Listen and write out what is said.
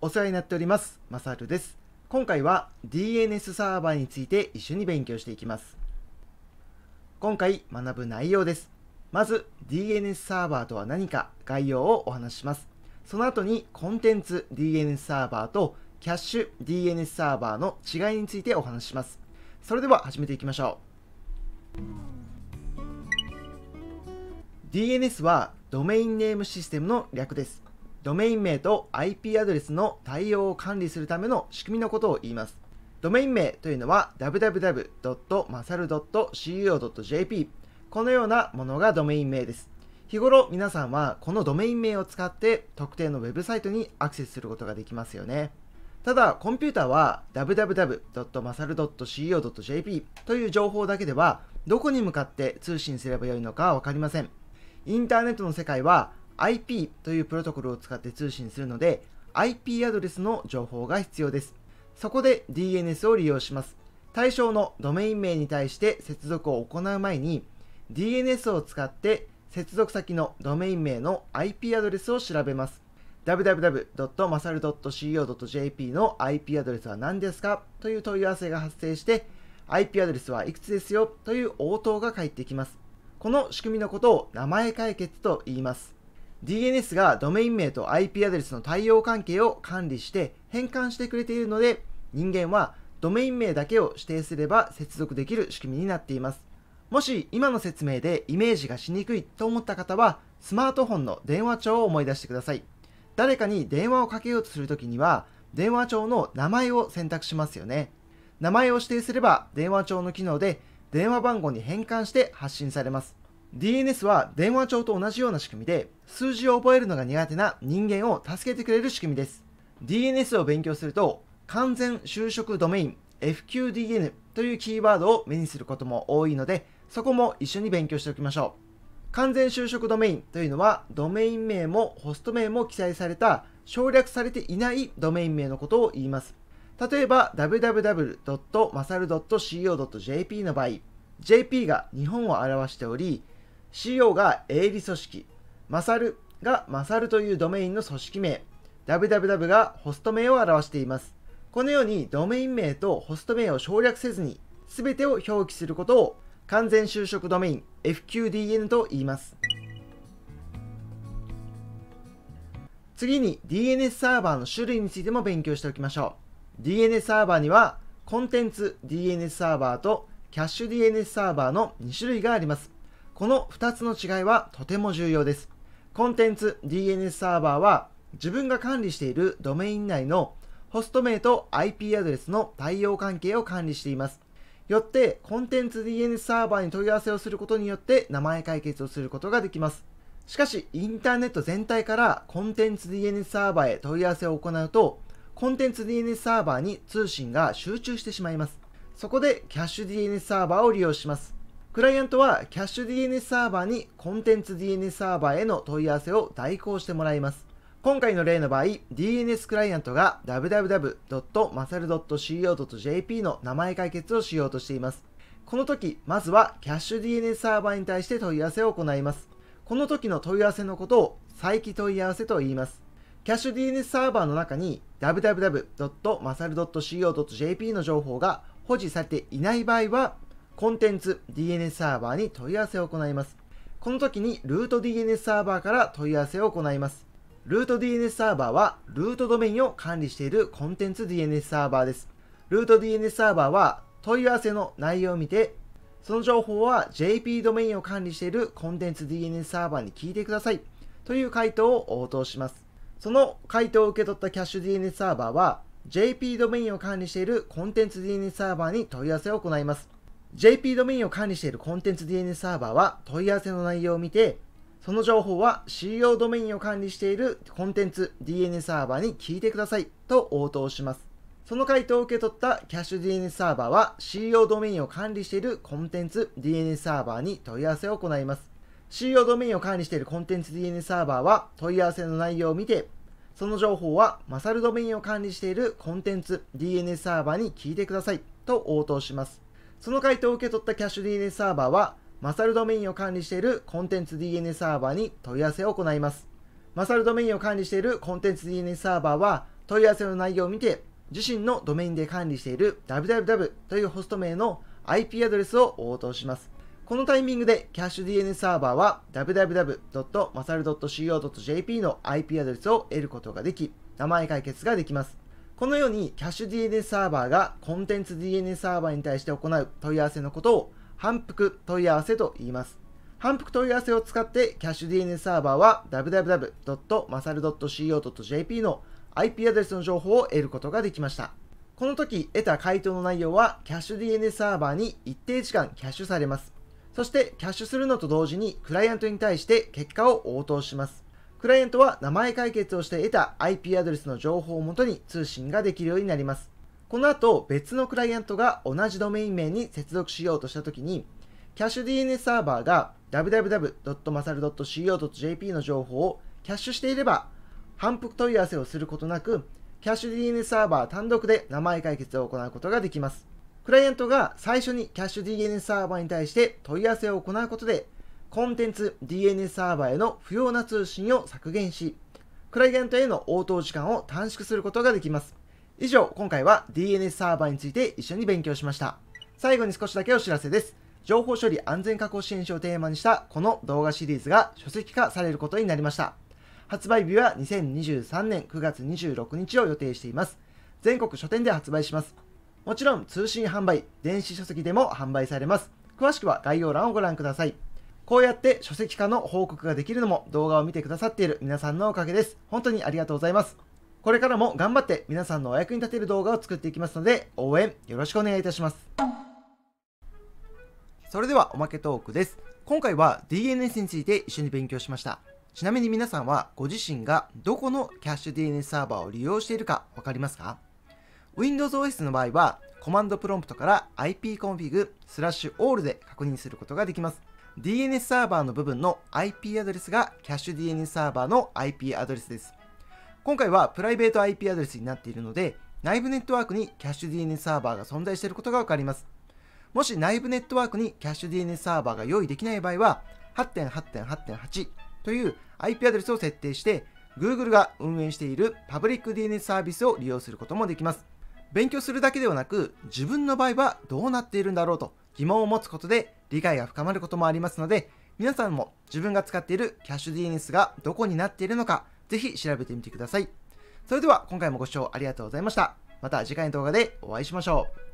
お世話になっております。マサルです。今回は DNS サーバーについて一緒に勉強していきます。今回学ぶ内容です。まず DNS サーバーとは何か概要をお話しします。その後にコンテンツ DNS サーバーとキャッシュ DNS サーバーの違いについてお話しします。それでは始めていきましょう。DNS はドメインネームシステムの略です。ドメイン名と IP アドレスの対応を管理するための仕組みのことを言います。ドメイン名というのは www.masal.co.jp このようなものがドメイン名です。日頃皆さんはこのドメイン名を使って特定のウェブサイトにアクセスすることができますよね。ただ、コンピュータは www.masal.co.jp という情報だけではどこに向かって通信すればよいのかわかりません。インターネットの世界は IP というプロトコルを使って通信するので IP アドレスの情報が必要ですそこで DNS を利用します対象のドメイン名に対して接続を行う前に DNS を使って接続先のドメイン名の IP アドレスを調べます www.masal.co.jp の IP アドレスは何ですかという問い合わせが発生して IP アドレスはいくつですよという応答が返ってきますこの仕組みのことを名前解決と言います DNS がドメイン名と IP アドレスの対応関係を管理して変換してくれているので人間はドメイン名だけを指定すれば接続できる仕組みになっていますもし今の説明でイメージがしにくいと思った方はスマートフォンの電話帳を思い出してください誰かに電話をかけようとするときには電話帳の名前を選択しますよね名前を指定すれば電話帳の機能で電話番号に変換して発信されます DNS は電話帳と同じような仕組みで、数字を覚えるのが苦手な人間を助けてくれる仕組みです。DNS を勉強すると、完全就職ドメイン FQDN というキーワードを目にすることも多いので、そこも一緒に勉強しておきましょう。完全就職ドメインというのは、ドメイン名もホスト名も記載された省略されていないドメイン名のことを言います。例えば、www.masal.co.jp の場合、jp が日本を表しており、CO が営利組織、マサルがマサルというドメインの組織名、www がホスト名を表しています。このようにドメイン名とホスト名を省略せずに全てを表記することを完全就職ドメイン FQDN と言います。次に DNS サーバーの種類についても勉強しておきましょう。DNS サーバーにはコンテンツ DNS サーバーとキャッシュ DNS サーバーの2種類があります。この2つの違いはとても重要です。コンテンツ DNS サーバーは自分が管理しているドメイン内のホスト名と IP アドレスの対応関係を管理しています。よって、コンテンツ DNS サーバーに問い合わせをすることによって名前解決をすることができます。しかし、インターネット全体からコンテンツ DNS サーバーへ問い合わせを行うと、コンテンツ DNS サーバーに通信が集中してしまいます。そこで、キャッシュ DNS サーバーを利用します。クライアントはキャッシュ DNS サーバーにコンテンツ DNS サーバーへの問い合わせを代行してもらいます。今回の例の場合、DNS クライアントが www.masal.co.jp の名前解決をしようとしています。この時、まずはキャッシュ DNS サーバーに対して問い合わせを行います。この時の問い合わせのことを再起問い合わせと言います。キャッシュ DNS サーバーの中に www.masal.co.jp の情報が保持されていない場合はコンテンツ DNS サーバーに問い合わせを行います。この時にルート DNS サーバーから問い合わせを行います。ルート DNS サーバーはルートドメインを管理しているコンテンツ DNS サーバーです。ルート DNS サーバーは問い合わせの内容を見て、その情報は JP ドメインを管理しているコンテンツ DNS サーバーに聞いてくださいという回答を応答します。その回答を受け取ったキャッシュ DNS サーバーは JP ドメインを管理しているコンテンツ DNS サーバーに問い合わせを行います。JP ドメインを管理しているコンテンツ DNS サーバーは問い合わせの内容を見て、その情報は CO ドメインを管理しているコンテンツ DNS サーバーに聞いてくださいと応答します。その回答を受け取ったキャッシュ DNS サーバーは CO ドメインを管理しているコンテンツ DNS サーバーに問い合わせを行います。CO ドメインを管理しているコンテンツ DNS サーバーは問い合わせの内容を見て、その情報はマサルドメインを管理しているコンテンツ DNS サーバーに聞いてくださいと応答します。その回答を受け取ったキャッシュ DNA サーバーは、マサルドメインを管理しているコンテンツ DNA サーバーに問い合わせを行います。マサルドメインを管理しているコンテンツ DNA サーバーは、問い合わせの内容を見て、自身のドメインで管理している www というホスト名の IP アドレスを応答します。このタイミングでキャッシュ DNA サーバーは www.masal.co.jp の IP アドレスを得ることができ、名前解決ができます。このようにキャッシュ d n s サーバーがコンテンツ d n s サーバーに対して行う問い合わせのことを反復問い合わせと言います。反復問い合わせを使ってキャッシュ d n s サーバーは www.masal.co.jp の IP アドレスの情報を得ることができました。この時得た回答の内容はキャッシュ d n s サーバーに一定時間キャッシュされます。そしてキャッシュするのと同時にクライアントに対して結果を応答します。クライアントは名前解決をして得た IP アドレスの情報をもとに通信ができるようになります。この後、別のクライアントが同じドメイン名に接続しようとしたときに、キャッシュ DNS サーバーが www.masal.co.jp の情報をキャッシュしていれば、反復問い合わせをすることなく、キャッシュ DNS サーバー単独で名前解決を行うことができます。クライアントが最初にキャッシュ DNS サーバーに対して問い合わせを行うことで、コンテンツ DNS サーバーへの不要な通信を削減し、クライアントへの応答時間を短縮することができます。以上、今回は DNS サーバーについて一緒に勉強しました。最後に少しだけお知らせです。情報処理安全確保支援書をテーマにしたこの動画シリーズが書籍化されることになりました。発売日は2023年9月26日を予定しています。全国書店で発売します。もちろん通信販売、電子書籍でも販売されます。詳しくは概要欄をご覧ください。こうやって書籍化の報告ができるのも動画を見てくださっている皆さんのおかげです。本当にありがとうございます。これからも頑張って皆さんのお役に立てる動画を作っていきますので、応援よろしくお願いいたします。それではおまけトークです。今回は DNS について一緒に勉強しました。ちなみに皆さんはご自身がどこのキャッシュ DNS サーバーを利用しているかわかりますか Windows OS の場合はコマンドプロンプトから ipconfig スラッシュ all で確認することができます。DNS サーバーの部分の IP アドレスがキャッシュ DNS サーバーの IP アドレスです。今回はプライベート IP アドレスになっているので、内部ネットワークにキャッシュ DNS サーバーが存在していることが分かります。もし内部ネットワークにキャッシュ DNS サーバーが用意できない場合は、8.8.8.8という IP アドレスを設定して、Google が運営しているパブリック DNS サービスを利用することもできます。勉強するだけではなく、自分の場合はどうなっているんだろうと疑問を持つことで理解が深まることもありますので、皆さんも自分が使っているキャッシュ DNS がどこになっているのか、ぜひ調べてみてください。それでは今回もご視聴ありがとうございました。また次回の動画でお会いしましょう。